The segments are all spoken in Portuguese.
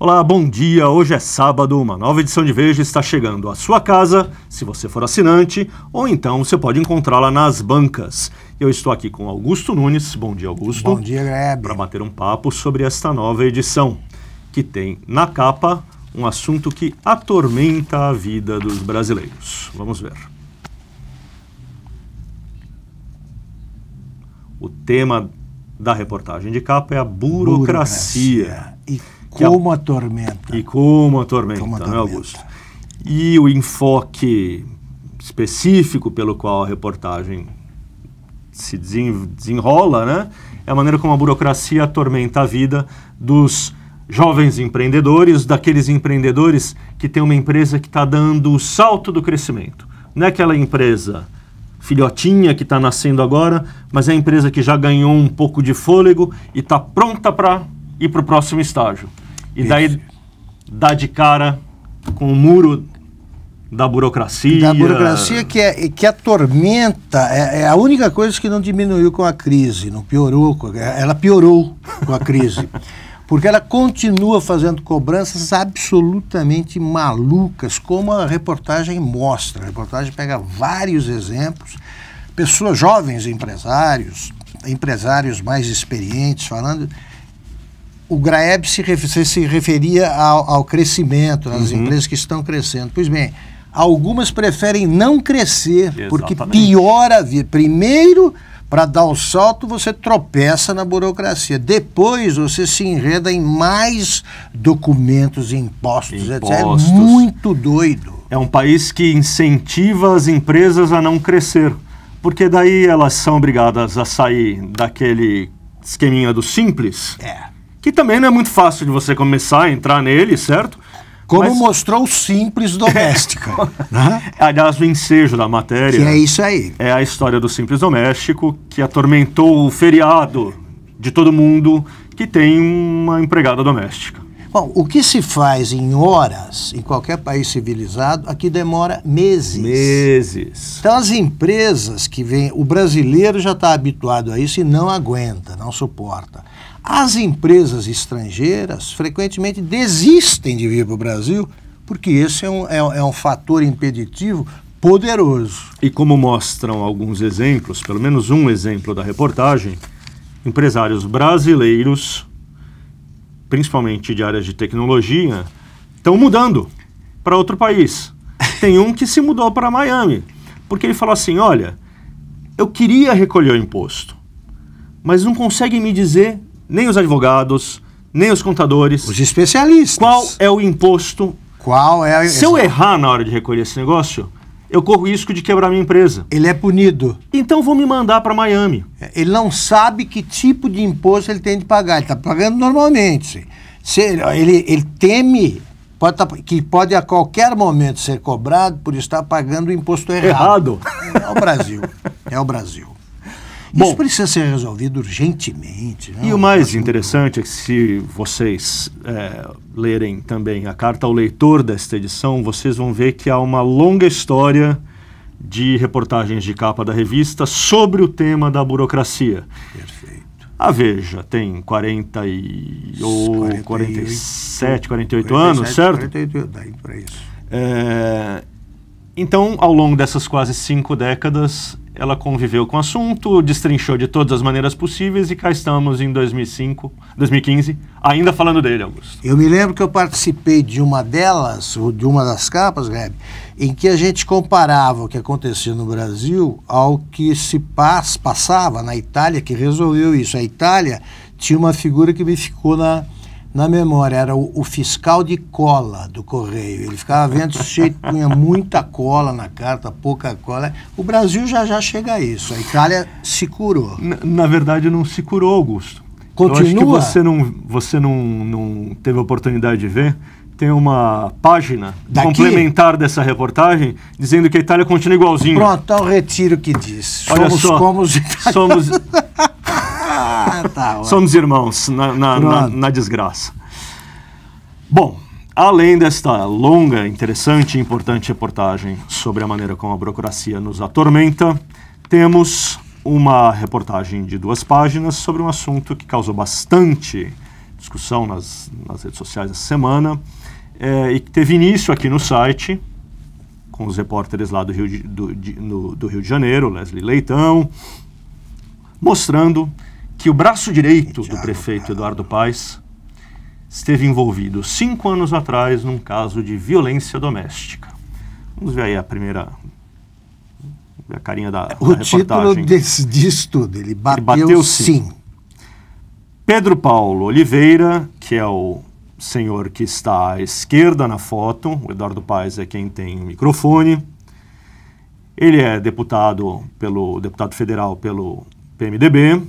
Olá, bom dia. Hoje é sábado, uma nova edição de Veja está chegando à sua casa, se você for assinante, ou então você pode encontrá-la nas bancas. Eu estou aqui com Augusto Nunes. Bom dia, Augusto. Bom dia, Greb. Para bater um papo sobre esta nova edição, que tem na capa um assunto que atormenta a vida dos brasileiros. Vamos ver. O tema da reportagem de capa é a burocracia. burocracia. E como a, tormenta E como a como atormenta. É, né, Augusto? E o enfoque específico pelo qual a reportagem se desenrola, né? É a maneira como a burocracia atormenta a vida dos jovens empreendedores, daqueles empreendedores que têm uma empresa que está dando o salto do crescimento. Não é aquela empresa filhotinha que está nascendo agora, mas é a empresa que já ganhou um pouco de fôlego e está pronta para ir para o próximo estágio. E Isso. daí dá de cara com o muro da burocracia. Da burocracia que, é, que atormenta, é, é, a única coisa que não diminuiu com a crise, não piorou, ela piorou com a crise. porque ela continua fazendo cobranças absolutamente malucas, como a reportagem mostra. A reportagem pega vários exemplos, pessoas jovens empresários, empresários mais experientes falando. O Graeb se, se referia ao, ao crescimento, às uhum. empresas que estão crescendo. Pois bem, algumas preferem não crescer, Exatamente. porque piora a vida. Primeiro, para dar o salto, você tropeça na burocracia. Depois, você se enreda em mais documentos, impostos, é impostos. etc. É muito doido. É um país que incentiva as empresas a não crescer, porque daí elas são obrigadas a sair daquele esqueminha do simples. É. Que também não é muito fácil de você começar a entrar nele, certo? Como Mas... mostrou o Simples Doméstica. né? Aliás, o ensejo da matéria. Que é isso aí. É a história do Simples Doméstico, que atormentou o feriado de todo mundo que tem uma empregada doméstica. Bom, o que se faz em horas em qualquer país civilizado, aqui demora meses. Meses. Então as empresas que vêm, o brasileiro já está habituado a isso e não aguenta, não suporta. As empresas estrangeiras frequentemente desistem de vir para o Brasil porque esse é um, é, é um fator impeditivo poderoso. E como mostram alguns exemplos, pelo menos um exemplo da reportagem, empresários brasileiros, principalmente de áreas de tecnologia, estão mudando para outro país. Tem um que se mudou para Miami, porque ele falou assim: olha, eu queria recolher o imposto, mas não conseguem me dizer nem os advogados, nem os contadores. Os especialistas. Qual é o imposto? Qual é a... Se eu errar na hora de recolher esse negócio, eu corro risco de quebrar minha empresa. Ele é punido. Então vou me mandar para Miami. É, ele não sabe que tipo de imposto ele tem de pagar. Ele está pagando normalmente. Se ele, ele teme pode tá, que pode a qualquer momento ser cobrado por estar pagando o imposto errado. errado. É o Brasil. É o Brasil. Bom, Isso precisa ser resolvido urgentemente. Não? E o mais interessante é que se vocês é, lerem também a carta ao leitor desta edição, vocês vão ver que há uma longa história de reportagens de capa da revista sobre o tema da burocracia. Perfeito. A ah, Veja tem 40 e, ou 48, 47, 48 anos, 47, certo? 48, daí para isso. É, então, ao longo dessas quase cinco décadas, ela conviveu com o assunto, destrinchou de todas as maneiras possíveis e cá estamos em 2005, 2015, ainda falando dele, Augusto. Eu me lembro que eu participei de uma delas, ou de uma das capas, Gabi, em que a gente comparava o que acontecia no Brasil ao que se pass passava na Itália, que resolveu isso. A Itália tinha uma figura que me ficou na na memória, era o, o, fiscal de cola do Correio. Ele ficava vendo se o sujeito punha muita cola na carta, pouca cola. O Brasil já já chega a isso. A Itália se curou. Na, na verdade, não se curou, Augusto. Continua. Eu acho que você não, você não, não teve a oportunidade de ver. Tem uma página Daqui? complementar dessa reportagem dizendo que a Itália continua igualzinho. Pronto, tá o retiro que diz. Olha somos só, como os italianos. Somos, tá, Somos irmãos na, na, na, na desgraça. Bom, além desta longa, interessante e importante reportagem sobre a maneira como a burocracia nos atormenta, temos uma reportagem de duas páginas sobre um assunto que causou bastante discussão nas, nas redes sociais essa semana é, e que teve início aqui no site com os repórteres lá do Rio de, do, de, no, do Rio de Janeiro, Leslie Leitão, mostrando que o braço direito do prefeito Eduardo Paes esteve envolvido cinco anos atrás num caso de violência doméstica. Vamos ver aí a primeira. A carinha da. O título desse, tudo: ele bateu, ele bateu sim. sim. Pedro Paulo Oliveira, que é o senhor que está à esquerda na foto, o Eduardo Paes é quem tem o microfone. Ele é deputado pelo deputado federal pelo PMDB,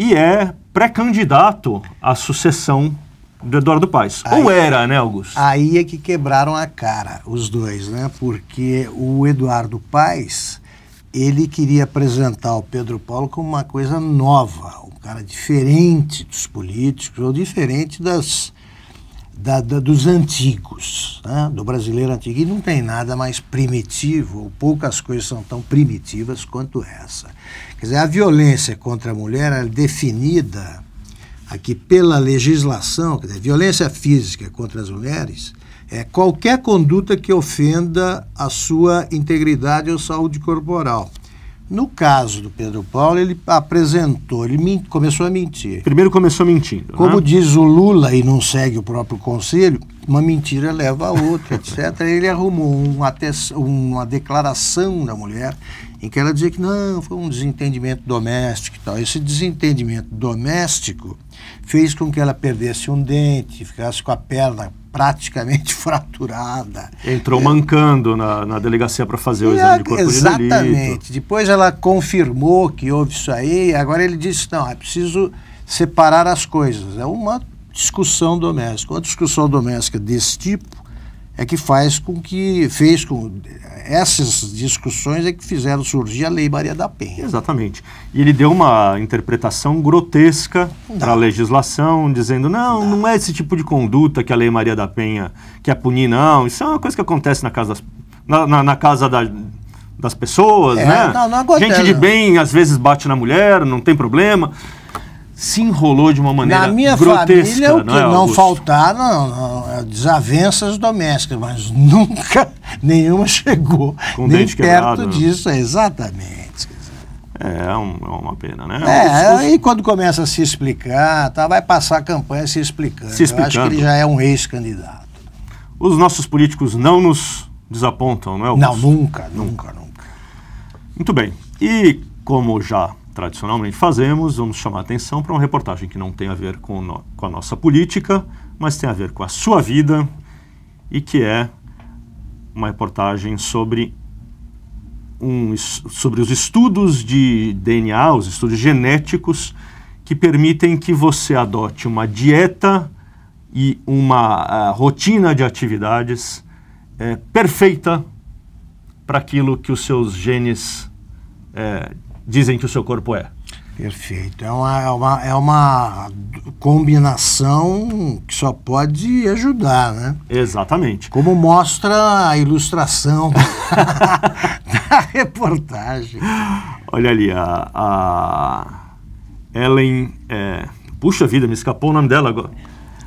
e é pré-candidato à sucessão do Eduardo Paes. Aí, Ou era, né, Augusto? Aí é que quebraram a cara os dois, né? Porque o Eduardo Paes, ele queria apresentar o Pedro Paulo como uma coisa nova, um cara diferente dos políticos, ou diferente das da, da, dos antigos, né? do brasileiro antigo. E não tem nada mais primitivo, ou poucas coisas são tão primitivas quanto essa. Quer dizer, a violência contra a mulher é definida aqui pela legislação, quer dizer, violência física contra as mulheres é qualquer conduta que ofenda a sua integridade ou saúde corporal. No caso do Pedro Paulo, ele apresentou, ele começou a mentir. Primeiro começou mentindo. Como né? diz o Lula e não segue o próprio conselho, uma mentira leva a outra, etc. Ele arrumou uma declaração da mulher em que ela dizia que não, foi um desentendimento doméstico e tal. Esse desentendimento doméstico fez com que ela perdesse um dente, ficasse com a perna praticamente fraturada. Entrou é. mancando na, na delegacia para fazer e o exame a, de corpo exatamente. de Exatamente. Depois ela confirmou que houve isso aí, agora ele disse, não, é preciso separar as coisas. É uma discussão doméstica. Uma discussão doméstica desse tipo é que faz com que fez com essas discussões é que fizeram surgir a Lei Maria da Penha. Exatamente. E ele deu uma interpretação grotesca para a legislação, dizendo: não, não, não, é esse tipo de conduta que a Lei Maria da Penha quer punir, não. Isso é uma coisa que acontece na casa das, na, na, na casa da, das pessoas, é, né? Não, não acontece, Gente de bem às vezes bate na mulher, não tem problema se enrolou de uma maneira grotesca. Na minha grotesca, família, o que né, não, é, não faltaram desavenças domésticas, mas nunca nenhuma chegou Com nem perto quebrado. disso, exatamente. É, é, um, é uma pena, né? É, os, os... e quando começa a se explicar, tá, vai passar a campanha se explicando. se explicando. Eu acho que ele já é um ex-candidato. Os nossos políticos não nos desapontam, não é? Augusto? Não, nunca, nunca, nunca. Muito bem. E como já tradicionalmente fazemos, vamos chamar a atenção para uma reportagem que não tem a ver com, no, com a nossa política, mas tem a ver com a sua vida e que é uma reportagem sobre, um, sobre os estudos de DNA, os estudos genéticos, que permitem que você adote uma dieta e uma rotina de atividades é, perfeita para aquilo que os seus genes é, dizem que o seu corpo é. Perfeito. É uma, é uma, é uma combinação que só pode ajudar, né? Exatamente. Como mostra a ilustração da reportagem. Olha ali, a, a Ellen. É, puxa vida, me escapou o nome dela agora.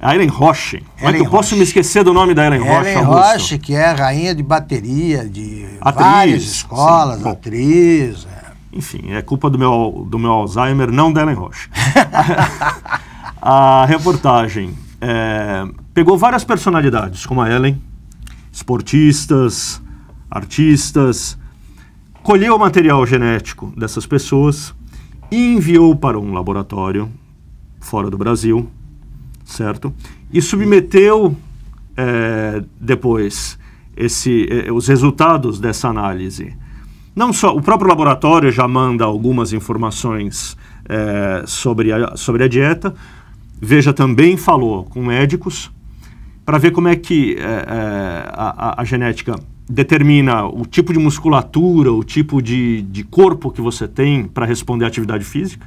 A Ellen Roche. mas é Ellen eu posso me esquecer do nome da Ellen Roche? Ellen Roche, que é rainha de bateria de atriz, várias escolas, sim. atriz. É. Enfim, é culpa do meu, do meu Alzheimer, não da Ellen Roche. a reportagem é, pegou várias personalidades, como a Ellen, esportistas, artistas, colheu o material genético dessas pessoas e enviou para um laboratório fora do Brasil, certo? E submeteu é, depois esse, é, os resultados dessa análise não só o próprio laboratório já manda algumas informações é, sobre, a, sobre a dieta. Veja também falou com médicos para ver como é que é, é, a, a, genética determina o tipo de musculatura, o tipo de, de corpo que você tem para responder à atividade física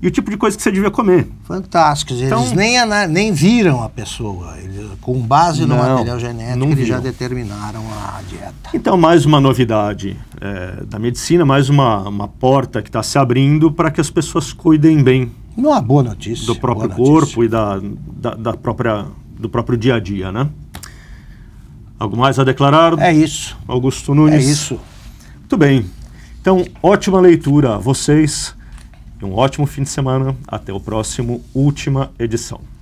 e o tipo de coisa que você devia comer. Fantástico. Eles então, nem, nem viram a pessoa. Eles, com base não, no material genético, eles viram. já determinaram a dieta. Então, mais uma novidade é, da medicina, mais uma, uma porta que está se abrindo para que as pessoas cuidem bem. Uma boa notícia. Do próprio corpo e da, da, da, própria, do próprio dia a dia, né? Algo mais a declarar? É isso. Augusto Nunes? É isso. Muito bem. Então, ótima leitura a vocês e um ótimo fim de semana. Até o próximo Última Edição.